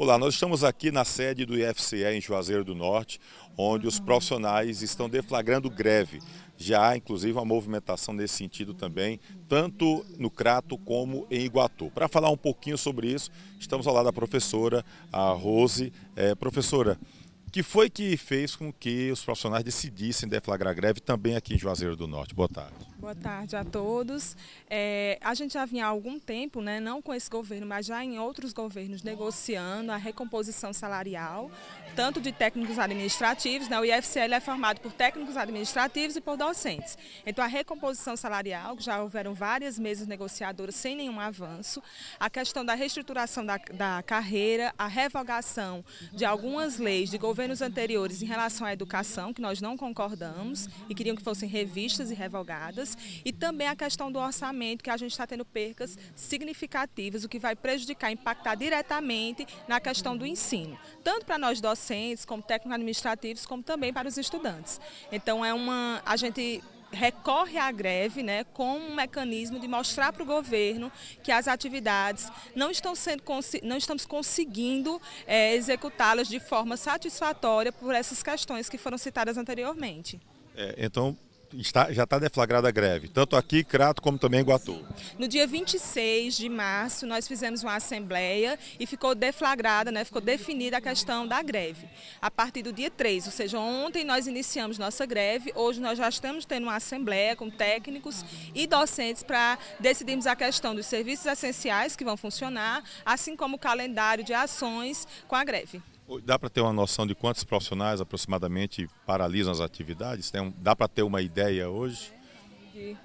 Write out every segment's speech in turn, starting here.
Olá, nós estamos aqui na sede do IFCE em Juazeiro do Norte, onde os uhum. profissionais estão deflagrando greve. Já há, inclusive, uma movimentação nesse sentido também, tanto no Crato como em Iguatu. Para falar um pouquinho sobre isso, estamos ao lado da professora, a Rose. É, professora, que foi que fez com que os profissionais decidissem deflagrar greve também aqui em Juazeiro do Norte? Boa tarde. Boa tarde a todos. É, a gente já vinha há algum tempo, né, não com esse governo, mas já em outros governos, negociando a recomposição salarial, tanto de técnicos administrativos, né, o IFCL é formado por técnicos administrativos e por docentes. Então, a recomposição salarial, já houveram várias mesas negociadoras sem nenhum avanço, a questão da reestruturação da, da carreira, a revogação de algumas leis de governos anteriores em relação à educação, que nós não concordamos e queriam que fossem revistas e revogadas perdas e também a questão do orçamento, que a gente está tendo percas significativas, o que vai prejudicar, impactar diretamente na questão do ensino, tanto para nós docentes, como técnicos administrativos, como também para os estudantes. Então é uma, a gente recorre à greve né, como um mecanismo de mostrar para o governo que as atividades não, estão sendo, não estamos conseguindo é, executá-las de forma satisfatória por essas questões que foram citadas anteriormente. É, então, está, já está deflagrada a greve, tanto aqui, Crato, como também em Guatu. No dia 26 de março, nós fizemos uma assembleia e ficou deflagrada, né, ficou definida a questão da greve. A partir do dia 3, ou seja, ontem nós iniciamos nossa greve, hoje nós já estamos tendo uma assembleia com técnicos e docentes para decidirmos a questão dos serviços essenciais que vão funcionar, assim como o calendário de ações com a greve. Dá para ter uma noção de quantos profissionais aproximadamente paralisam as atividades? Tem um, dá para ter uma ideia hoje? De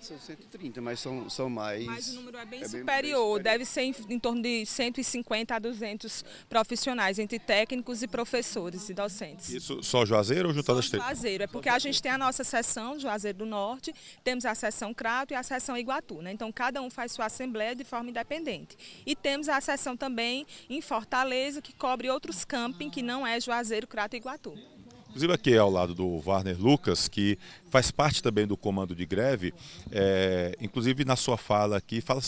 são 130, mas são, são mais. Mas o número é bem, é superior, bem superior, deve ser em, em, torno de 150 a 200 profissionais, entre técnicos e professores e docentes. Isso só Juazeiro ou Jutá das Juazeiro, é porque a gente tem a nossa seção, Juazeiro do Norte, temos a seção Crato e a seção Iguatu, né? Então cada um faz sua assembleia de forma independente. E temos a seção também em Fortaleza, que cobre outros camping que não é Juazeiro, Crato e Iguatu. Inclusive aqui ao lado do Warner Lucas, que faz parte também do comando de greve, é, inclusive na sua fala aqui, fala,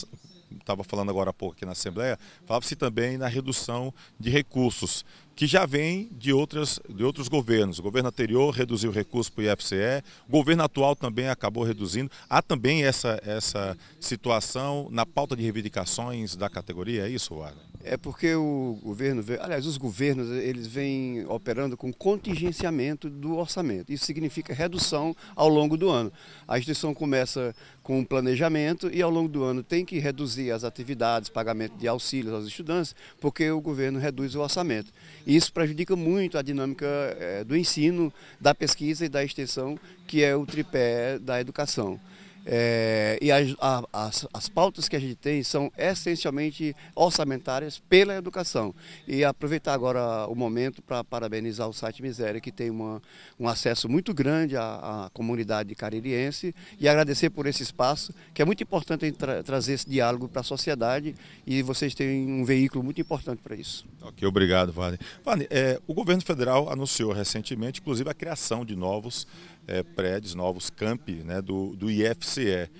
estava falando agora há pouco aqui na Assembleia, falava-se também na redução de recursos, que já vem de, outras, de outros governos. O governo anterior reduziu recursos para o IFCE, o governo atual também acabou reduzindo. Há também essa, essa situação na pauta de reivindicações da categoria, é isso, Wagner? É porque o governo, aliás, os governos, eles vêm operando com contingenciamento do orçamento. Isso significa redução ao longo do ano. A instituição começa com um planejamento e ao longo do ano tem que reduzir as atividades, pagamento de auxílios aos estudantes, porque o governo reduz o orçamento. E isso prejudica muito a dinâmica eh, do ensino, da pesquisa e da extensão, que é o tripé da educação. É, e as, a, as, as pautas que a gente tem são essencialmente orçamentárias pela educação. E aproveitar agora o momento para parabenizar o site Miséria, que tem uma, um acesso muito grande à, à comunidade caririense, e agradecer por esse espaço, que é muito importante tra trazer esse diálogo para a sociedade, e vocês têm um veículo muito importante para isso. Ok, obrigado, Wagner. Wagner, é, o governo federal anunciou recentemente, inclusive, a criação de novos é, prédios, novos campi né, do, do IFCE.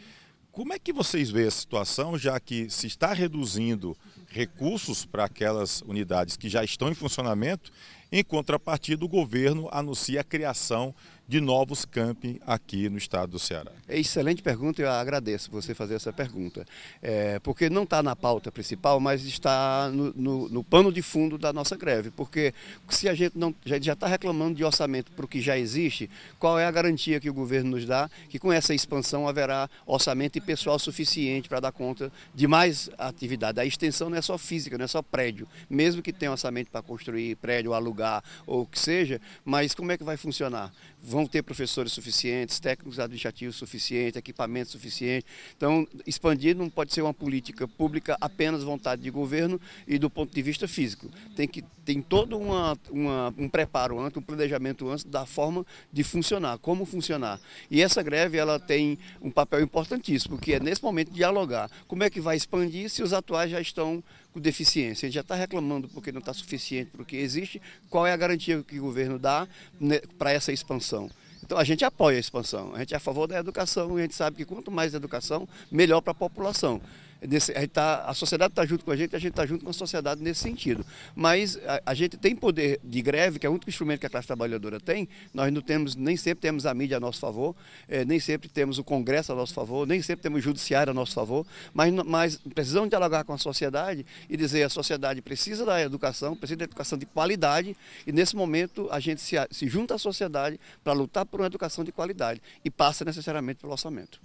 Como é que vocês veem a situação, já que se está reduzindo recursos para aquelas unidades que já estão em funcionamento em contrapartida, o governo anuncia a criação de novos campings aqui no estado do Ceará. É excelente pergunta, eu agradeço você fazer essa pergunta, é, porque não está na pauta principal, mas está no, no, no, pano de fundo da nossa greve, porque se a gente não já está reclamando de orçamento para o que já existe, qual é a garantia que o governo nos dá que com essa expansão haverá orçamento e pessoal suficiente para dar conta de mais atividade? A extensão não é só física, não é só prédio, mesmo que tenha orçamento para construir prédio, alugar lugar ou o que seja, mas como é que vai funcionar? Vão ter professores suficientes, técnicos administrativos suficientes, equipamento suficiente. Então, expandir não pode ser uma política pública apenas vontade de governo e do ponto de vista físico. Tem que tem todo uma, uma, um preparo antes, um planejamento antes da forma de funcionar, como funcionar. E essa greve ela tem um papel importantíssimo, que é nesse momento dialogar. Como é que vai expandir se os atuais já estão com deficiência. A gente já está reclamando porque não está suficiente para o que existe. Qual é a garantia que o governo dá né, para essa expansão? Então a gente apoia a expansão, a gente é a favor da educação e a gente sabe que quanto mais educação, melhor para a população. É nesse, a, tá, a, sociedade está junto com a gente, a gente está junto com a sociedade nesse sentido. Mas a, a, gente tem poder de greve, que é o único instrumento que a classe trabalhadora tem. Nós não temos, nem sempre temos a mídia a nosso favor, é, nem sempre temos o Congresso a nosso favor, nem sempre temos o Judiciário a nosso favor. Mas, mas precisamos dialogar com a sociedade e dizer a sociedade precisa da educação, precisa da educação de qualidade. E nesse momento a gente se, se junta à sociedade para lutar por uma educação de qualidade e passa necessariamente pelo orçamento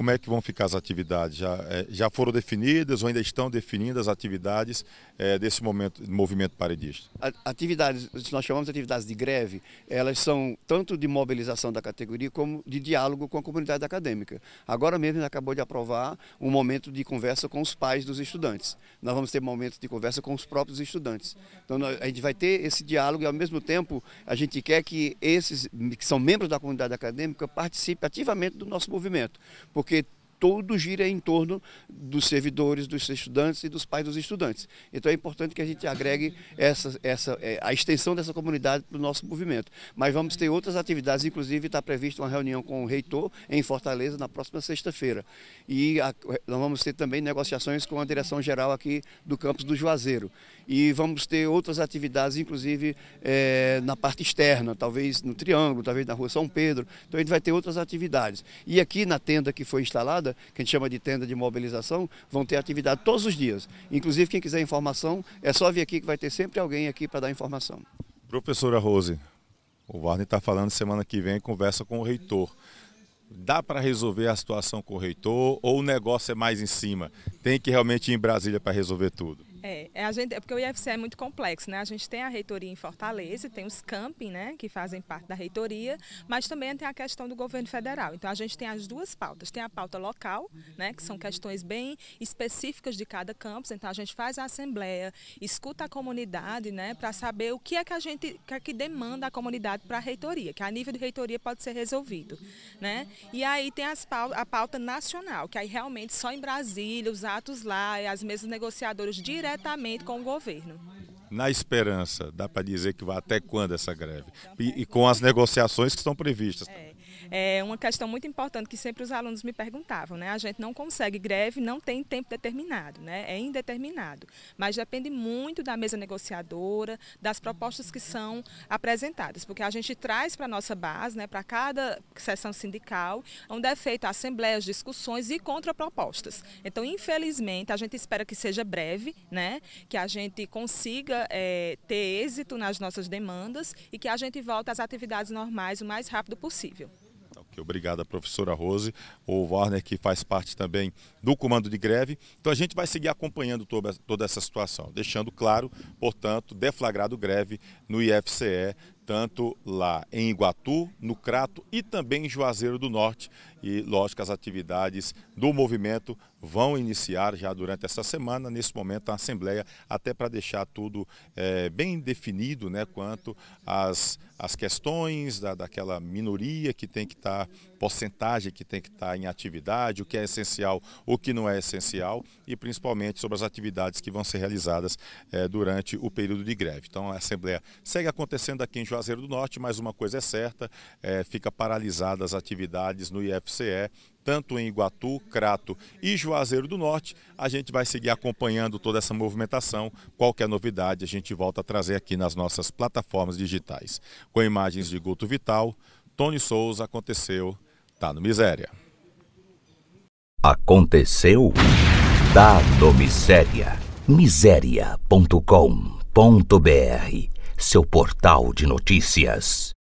como é que vão ficar as atividades? Já, é, já foram definidas ou ainda estão definindo as atividades é, desse momento, movimento paredista? Atividades, nós chamamos de atividades de greve, elas são tanto de mobilização da categoria como de diálogo com a comunidade acadêmica. Agora mesmo a gente acabou de aprovar um momento de conversa com os pais dos estudantes. Nós vamos ter momentos de conversa com os próprios estudantes. Então a gente vai ter esse diálogo e ao mesmo tempo a gente quer que esses que são membros da comunidade acadêmica participem ativamente do nosso movimento, porque que tudo gira em torno dos servidores, dos estudantes e dos pais dos estudantes. Então é importante que a gente agregue essa, essa, é, a extensão dessa comunidade para o nosso movimento. Mas vamos ter outras atividades, inclusive está prevista uma reunião com o reitor em Fortaleza na próxima sexta-feira. E a, nós vamos ter também negociações com a direção geral aqui do campus do Juazeiro. E vamos ter outras atividades, inclusive é, na parte externa, talvez no Triângulo, talvez na Rua São Pedro. Então a gente vai ter outras atividades. E aqui na tenda que foi instalada, tenda, que a gente chama de tenda de mobilização, vão ter atividade todos os dias. Inclusive, quem quiser informação, é só vir aqui que vai ter sempre alguém aqui para dar informação. Professora Rose, o Varney está falando semana que vem, conversa com o reitor. Dá para resolver a situação com o reitor ou o negócio é mais em cima? Tem que realmente ir em Brasília para resolver tudo? É, é, a gente, é porque o IFC é muito complexo, né? A gente tem a reitoria em Fortaleza, tem os camping, né, que fazem parte da reitoria, mas também tem a questão do governo federal. Então a gente tem as duas pautas. Tem a pauta local, né, que são questões bem específicas de cada campus. Então a gente faz a assembleia, escuta a comunidade, né, para saber o que é que a gente que, é que demanda a comunidade para a reitoria, que a nível de reitoria pode ser resolvido, né? E aí tem as pauta, a pauta nacional, que aí realmente só em Brasília, os atos lá, as mesas negociadoras direto diretamente com o governo. Na esperança, dá para dizer que vai até quando essa greve? E, e com as negociações que estão previstas. É. É uma questão muito importante que sempre os alunos me perguntavam, né? A gente não consegue greve, não tem tempo determinado, né? É indeterminado. Mas depende muito da mesa negociadora, das propostas que são apresentadas, porque a gente traz para a nossa base, né, para cada sessão sindical, onde é feita assembleias, discussões e contrapropostas. Então, infelizmente, a gente espera que seja breve, né? Que a gente consiga é, ter êxito nas nossas demandas e que a gente volte às atividades normais o mais rápido possível que obrigado à professora Rose, o Warner, que faz parte também do comando de greve. Então a gente vai seguir acompanhando toda, toda essa situação, deixando claro, portanto, deflagrado greve no IFCE, tanto lá em Iguatu, no Crato e também em Juazeiro do Norte, e, lógico, as atividades do movimento vão iniciar já durante essa semana, nesse momento, a Assembleia, até para deixar tudo é, bem definido né, quanto às, às questões da, daquela minoria que tem que estar, tá, porcentagem que tem que estar tá em atividade, o que é essencial, o que não é essencial e principalmente sobre as atividades que vão ser realizadas é, durante o período de greve. Então a Assembleia segue acontecendo aqui em Juazeiro do Norte, mas uma coisa é certa, é, fica paralisada as atividades no IFC CE, é, tanto em Iguatu, Crato e Juazeiro do Norte. A gente vai seguir acompanhando toda essa movimentação. Qualquer é novidade a gente volta a trazer aqui nas nossas plataformas digitais. Com imagens de Guto Vital, Tony Souza aconteceu, tá no Miséria. Aconteceu? da no Miséria. Miséria.com.br, seu portal de notícias.